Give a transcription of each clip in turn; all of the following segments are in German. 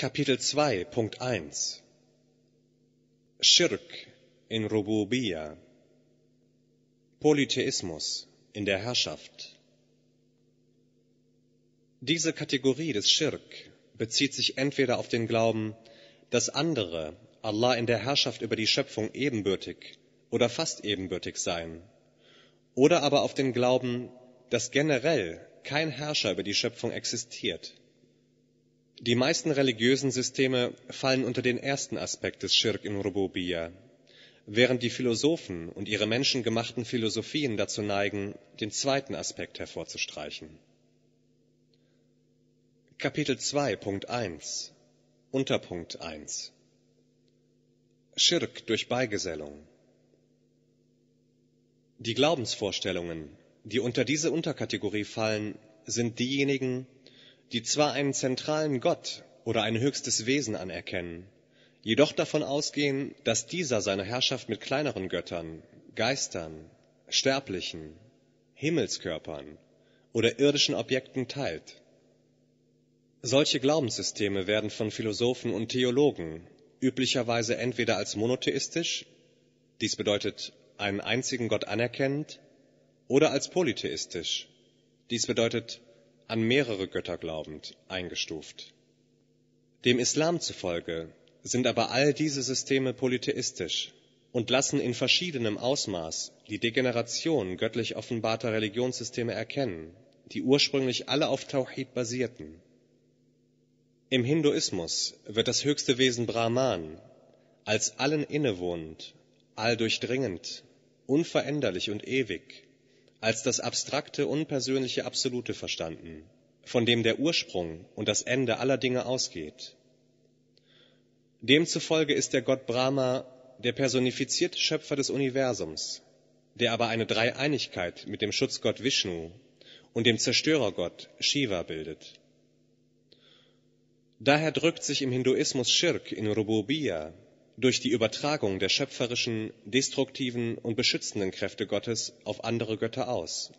Kapitel 2, Punkt 1. Schirk in Rububiya. Polytheismus in der Herrschaft. Diese Kategorie des Schirk bezieht sich entweder auf den Glauben, dass andere Allah in der Herrschaft über die Schöpfung ebenbürtig oder fast ebenbürtig seien, oder aber auf den Glauben, dass generell kein Herrscher über die Schöpfung existiert die meisten religiösen systeme fallen unter den ersten aspekt des schirk in rububiyya während die philosophen und ihre menschengemachten philosophien dazu neigen den zweiten aspekt hervorzustreichen. Kapitel 2.1 Unterpunkt 1 Schirk durch Beigesellung Die Glaubensvorstellungen, die unter diese Unterkategorie fallen, sind diejenigen die zwar einen zentralen Gott oder ein höchstes Wesen anerkennen, jedoch davon ausgehen, dass dieser seine Herrschaft mit kleineren Göttern, Geistern, Sterblichen, Himmelskörpern oder irdischen Objekten teilt. Solche Glaubenssysteme werden von Philosophen und Theologen üblicherweise entweder als monotheistisch, dies bedeutet einen einzigen Gott anerkennend, oder als polytheistisch, dies bedeutet an mehrere Götter glaubend, eingestuft. Dem Islam zufolge sind aber all diese Systeme polytheistisch und lassen in verschiedenem Ausmaß die Degeneration göttlich offenbarter Religionssysteme erkennen, die ursprünglich alle auf Tauhid basierten. Im Hinduismus wird das höchste Wesen Brahman als allen innewohnend, alldurchdringend, unveränderlich und ewig als das abstrakte, unpersönliche Absolute verstanden, von dem der Ursprung und das Ende aller Dinge ausgeht. Demzufolge ist der Gott Brahma der personifizierte Schöpfer des Universums, der aber eine Dreieinigkeit mit dem Schutzgott Vishnu und dem Zerstörergott Shiva bildet. Daher drückt sich im Hinduismus Shirk in Rububiya, durch die Übertragung der schöpferischen, destruktiven und beschützenden Kräfte Gottes auf andere Götter aus.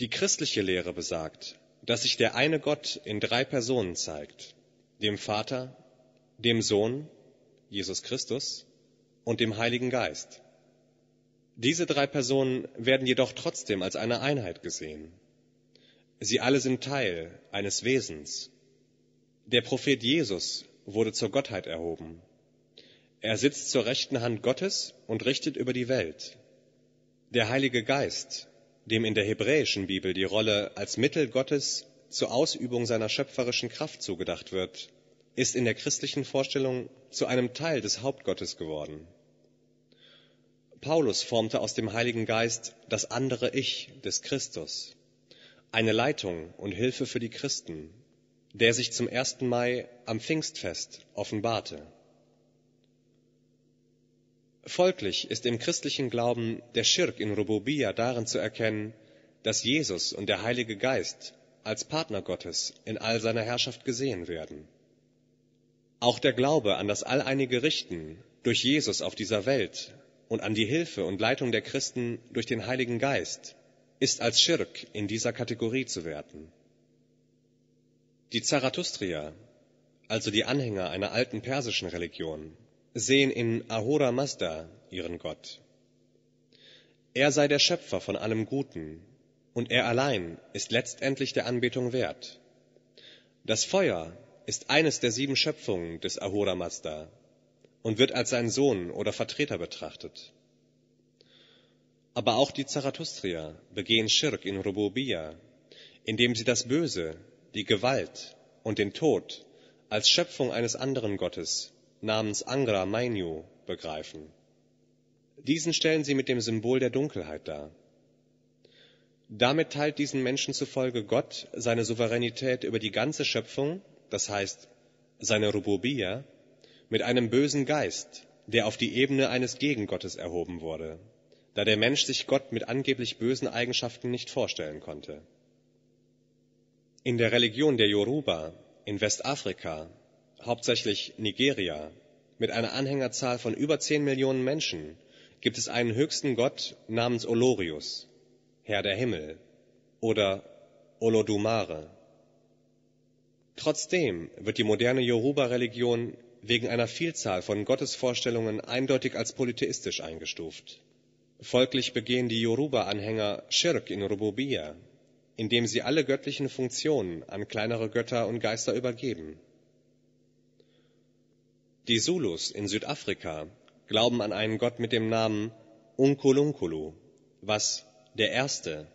Die christliche Lehre besagt, dass sich der eine Gott in drei Personen zeigt, dem Vater, dem Sohn, Jesus Christus, und dem Heiligen Geist. Diese drei Personen werden jedoch trotzdem als eine Einheit gesehen. Sie alle sind Teil eines Wesens. Der Prophet Jesus wurde zur Gottheit erhoben. Er sitzt zur rechten Hand Gottes und richtet über die Welt. Der Heilige Geist, dem in der hebräischen Bibel die Rolle als Mittel Gottes zur Ausübung seiner schöpferischen Kraft zugedacht wird, ist in der christlichen Vorstellung zu einem Teil des Hauptgottes geworden. Paulus formte aus dem Heiligen Geist das andere Ich des Christus, eine Leitung und Hilfe für die Christen, der sich zum ersten Mai am Pfingstfest offenbarte. Folglich ist im christlichen Glauben der Schirk in Rububiyya darin zu erkennen, dass Jesus und der Heilige Geist als Partner Gottes in all seiner Herrschaft gesehen werden. Auch der Glaube an das alleinige Richten durch Jesus auf dieser Welt und an die Hilfe und Leitung der Christen durch den Heiligen Geist ist als Schirk in dieser Kategorie zu werten. Die Zarathustrier, also die Anhänger einer alten persischen Religion, sehen in Ahura Mazda ihren Gott. Er sei der Schöpfer von allem Guten und er allein ist letztendlich der Anbetung wert. Das Feuer ist eines der sieben Schöpfungen des Ahura Mazda und wird als sein Sohn oder Vertreter betrachtet. Aber auch die Zarathustrier begehen Schirk in Rububiyya, indem sie das Böse die Gewalt und den Tod als Schöpfung eines anderen Gottes namens Angra Mainyu begreifen. Diesen stellen sie mit dem Symbol der Dunkelheit dar. Damit teilt diesen Menschen zufolge Gott seine Souveränität über die ganze Schöpfung, das heißt seine Rububia, mit einem bösen Geist, der auf die Ebene eines Gegengottes erhoben wurde, da der Mensch sich Gott mit angeblich bösen Eigenschaften nicht vorstellen konnte. In der Religion der Yoruba in Westafrika, hauptsächlich Nigeria, mit einer Anhängerzahl von über 10 Millionen Menschen gibt es einen höchsten Gott namens Olorius, Herr der Himmel oder Olodumare. Trotzdem wird die moderne Yoruba-Religion wegen einer Vielzahl von Gottesvorstellungen eindeutig als polytheistisch eingestuft. Folglich begehen die Yoruba-Anhänger Schirk in Rububiyya indem sie alle göttlichen Funktionen an kleinere Götter und Geister übergeben. Die Zulus in Südafrika glauben an einen Gott mit dem Namen Unkulunkulu, was der Erste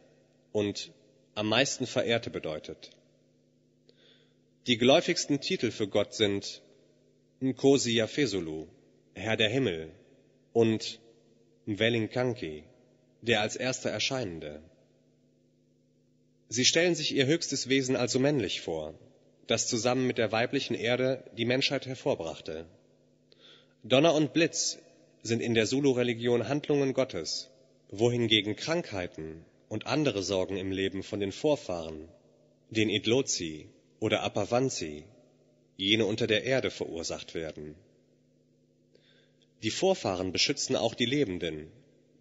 und am meisten Verehrte bedeutet. Die geläufigsten Titel für Gott sind Nkosi Yafesulu, Herr der Himmel, und Mwelinkanki, der als Erster Erscheinende. Sie stellen sich ihr höchstes Wesen also männlich vor, das zusammen mit der weiblichen Erde die Menschheit hervorbrachte. Donner und Blitz sind in der sulu religion Handlungen Gottes, wohingegen Krankheiten und andere Sorgen im Leben von den Vorfahren, den Idlozi oder Apavanzi, jene unter der Erde verursacht werden. Die Vorfahren beschützen auch die Lebenden,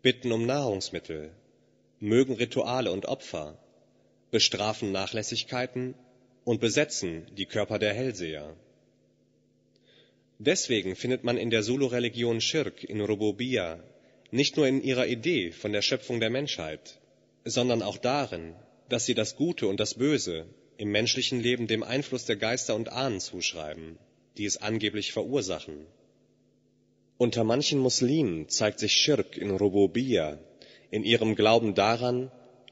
bitten um Nahrungsmittel, mögen Rituale und Opfer bestrafen Nachlässigkeiten und besetzen die Körper der Hellseher. Deswegen findet man in der Zulu-Religion Schirk in Rububiyya nicht nur in ihrer Idee von der Schöpfung der Menschheit, sondern auch darin, dass sie das Gute und das Böse im menschlichen Leben dem Einfluss der Geister und Ahnen zuschreiben, die es angeblich verursachen. Unter manchen Muslimen zeigt sich Schirk in Rububiyya in ihrem Glauben daran,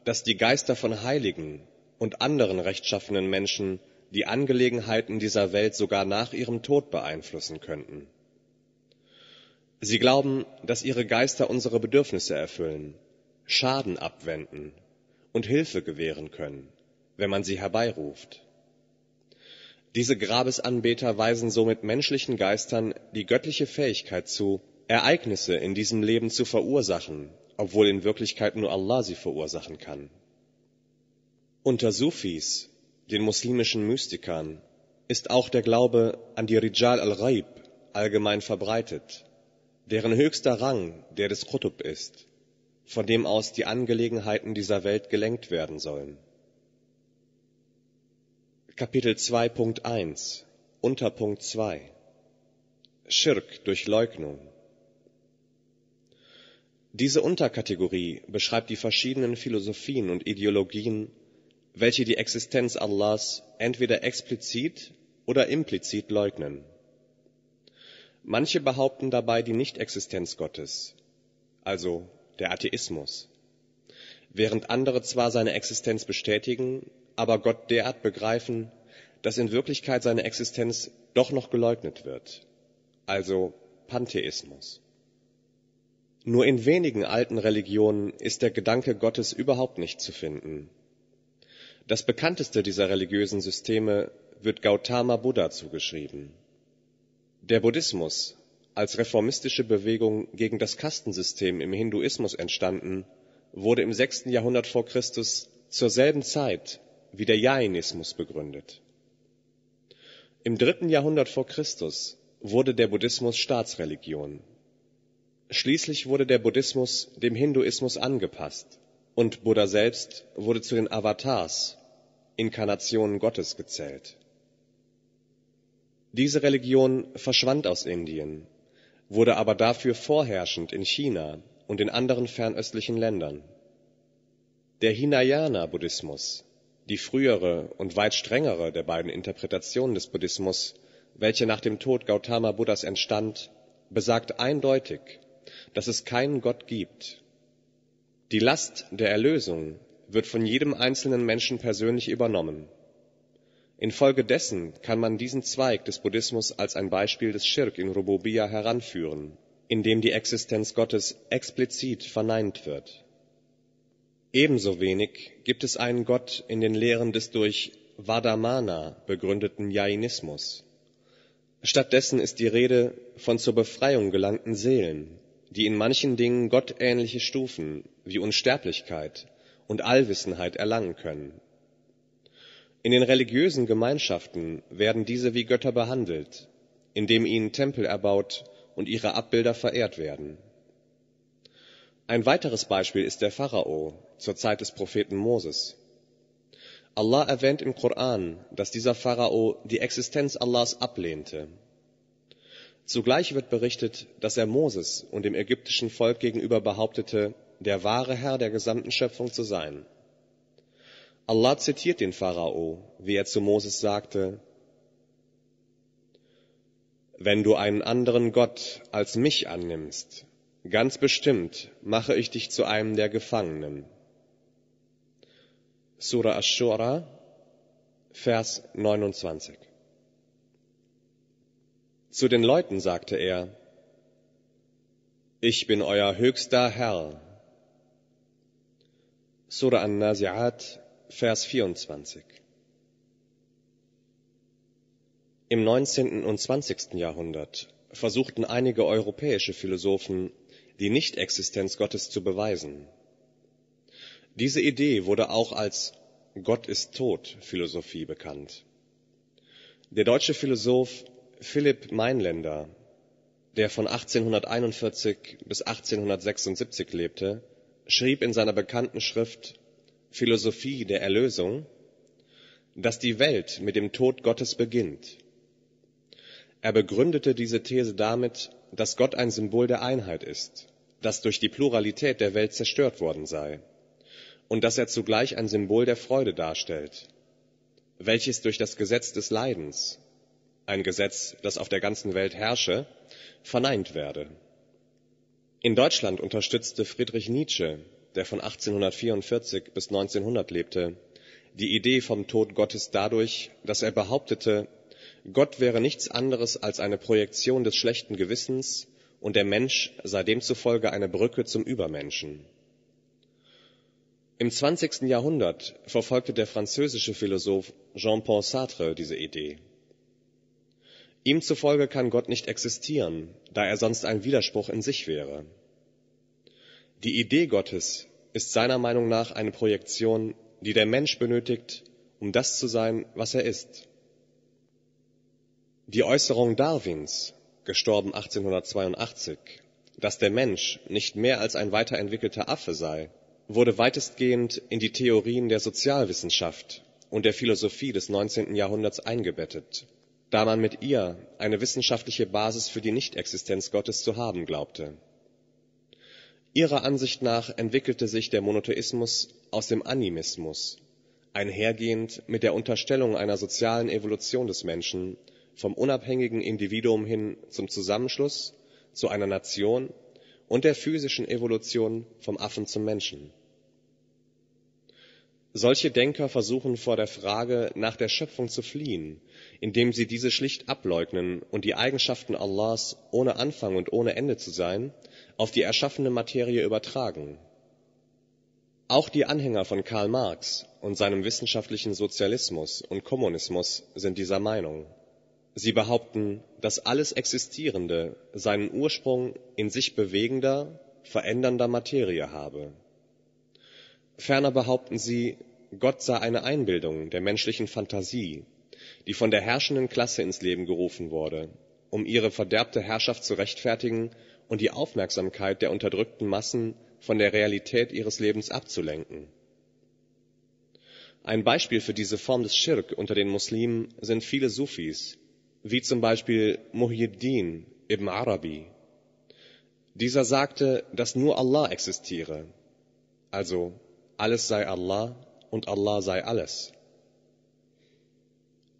dass die Geister von Heiligen und anderen rechtschaffenen Menschen die Angelegenheiten dieser Welt sogar nach ihrem Tod beeinflussen könnten. Sie glauben, dass ihre Geister unsere Bedürfnisse erfüllen, Schaden abwenden und Hilfe gewähren können, wenn man sie herbeiruft. Diese Grabesanbeter weisen somit menschlichen Geistern die göttliche Fähigkeit zu, Ereignisse in diesem Leben zu verursachen obwohl in Wirklichkeit nur Allah sie verursachen kann. Unter Sufis, den muslimischen Mystikern, ist auch der Glaube an die Rijal al raib allgemein verbreitet, deren höchster Rang der des Qutb ist, von dem aus die Angelegenheiten dieser Welt gelenkt werden sollen. Kapitel 2.1 Unterpunkt 2 Schirk durch Leugnung diese Unterkategorie beschreibt die verschiedenen Philosophien und Ideologien, welche die Existenz Allahs entweder explizit oder implizit leugnen. Manche behaupten dabei die Nichtexistenz Gottes, also der Atheismus, während andere zwar seine Existenz bestätigen, aber Gott derart begreifen, dass in Wirklichkeit seine Existenz doch noch geleugnet wird, also Pantheismus nur in wenigen alten Religionen ist der Gedanke Gottes überhaupt nicht zu finden. Das bekannteste dieser religiösen Systeme wird Gautama Buddha zugeschrieben. Der Buddhismus, als reformistische Bewegung gegen das Kastensystem im Hinduismus entstanden, wurde im 6. Jahrhundert vor Christus zur selben Zeit wie der Jainismus begründet. Im 3. Jahrhundert vor Christus wurde der Buddhismus Staatsreligion Schließlich wurde der Buddhismus dem Hinduismus angepasst und Buddha selbst wurde zu den Avatars, Inkarnationen Gottes, gezählt. Diese Religion verschwand aus Indien, wurde aber dafür vorherrschend in China und in anderen fernöstlichen Ländern. Der Hinayana-Buddhismus, die frühere und weit strengere der beiden Interpretationen des Buddhismus, welche nach dem Tod Gautama Buddhas entstand, besagt eindeutig dass es keinen Gott gibt. Die Last der Erlösung wird von jedem einzelnen Menschen persönlich übernommen. Infolgedessen kann man diesen Zweig des Buddhismus als ein Beispiel des Schirk in Rububiyya heranführen, in dem die Existenz Gottes explizit verneint wird. Ebenso wenig gibt es einen Gott in den Lehren des durch Vadamana begründeten Jainismus. Stattdessen ist die Rede von zur Befreiung gelangten Seelen, die in manchen Dingen gottähnliche Stufen wie Unsterblichkeit und Allwissenheit erlangen können. In den religiösen Gemeinschaften werden diese wie Götter behandelt, indem ihnen Tempel erbaut und ihre Abbilder verehrt werden. Ein weiteres Beispiel ist der Pharao zur Zeit des Propheten Moses. Allah erwähnt im Koran, dass dieser Pharao die Existenz Allahs ablehnte Zugleich wird berichtet, dass er Moses und dem ägyptischen Volk gegenüber behauptete, der wahre Herr der gesamten Schöpfung zu sein. Allah zitiert den Pharao, wie er zu Moses sagte, Wenn du einen anderen Gott als mich annimmst, ganz bestimmt mache ich dich zu einem der Gefangenen. Surah Ashura, Vers 29 zu den Leuten sagte er, ich bin euer höchster Herr. Surah An-Nazi'at, Vers 24. Im 19. und 20. Jahrhundert versuchten einige europäische Philosophen, die Nichtexistenz Gottes zu beweisen. Diese Idee wurde auch als Gott ist tot Philosophie bekannt. Der deutsche Philosoph Philipp Meinländer, der von 1841 bis 1876 lebte, schrieb in seiner bekannten Schrift Philosophie der Erlösung, dass die Welt mit dem Tod Gottes beginnt. Er begründete diese These damit, dass Gott ein Symbol der Einheit ist, das durch die Pluralität der Welt zerstört worden sei, und dass er zugleich ein Symbol der Freude darstellt, welches durch das Gesetz des Leidens ein Gesetz, das auf der ganzen Welt herrsche, verneint werde. In Deutschland unterstützte Friedrich Nietzsche, der von 1844 bis 1900 lebte, die Idee vom Tod Gottes dadurch, dass er behauptete, Gott wäre nichts anderes als eine Projektion des schlechten Gewissens und der Mensch sei demzufolge eine Brücke zum Übermenschen. Im 20. Jahrhundert verfolgte der französische Philosoph Jean-Paul Sartre diese Idee. Ihm zufolge kann Gott nicht existieren, da er sonst ein Widerspruch in sich wäre. Die Idee Gottes ist seiner Meinung nach eine Projektion, die der Mensch benötigt, um das zu sein, was er ist. Die Äußerung Darwins, gestorben 1882, dass der Mensch nicht mehr als ein weiterentwickelter Affe sei, wurde weitestgehend in die Theorien der Sozialwissenschaft und der Philosophie des 19. Jahrhunderts eingebettet da man mit ihr eine wissenschaftliche Basis für die Nichtexistenz Gottes zu haben glaubte. Ihrer Ansicht nach entwickelte sich der Monotheismus aus dem Animismus, einhergehend mit der Unterstellung einer sozialen Evolution des Menschen vom unabhängigen Individuum hin zum Zusammenschluss, zu einer Nation und der physischen Evolution vom Affen zum Menschen solche Denker versuchen vor der Frage nach der Schöpfung zu fliehen, indem sie diese schlicht ableugnen und die Eigenschaften Allahs, ohne Anfang und ohne Ende zu sein, auf die erschaffene Materie übertragen. Auch die Anhänger von Karl Marx und seinem wissenschaftlichen Sozialismus und Kommunismus sind dieser Meinung. Sie behaupten, dass alles Existierende seinen Ursprung in sich bewegender, verändernder Materie habe. Ferner behaupten sie, Gott sei eine Einbildung der menschlichen Fantasie, die von der herrschenden Klasse ins Leben gerufen wurde, um ihre verderbte Herrschaft zu rechtfertigen und die Aufmerksamkeit der unterdrückten Massen von der Realität ihres Lebens abzulenken. Ein Beispiel für diese Form des Schirk unter den Muslimen sind viele Sufis, wie zum Beispiel Muhyiddin ibn Arabi. Dieser sagte, dass nur Allah existiere, also alles sei Allah und Allah sei alles.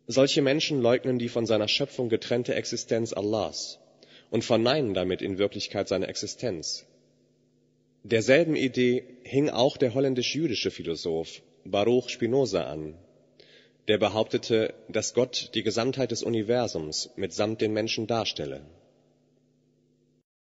Solche Menschen leugnen die von seiner Schöpfung getrennte Existenz Allahs und verneinen damit in Wirklichkeit seine Existenz. Derselben Idee hing auch der holländisch-jüdische Philosoph Baruch Spinoza an, der behauptete, dass Gott die Gesamtheit des Universums mitsamt den Menschen darstelle.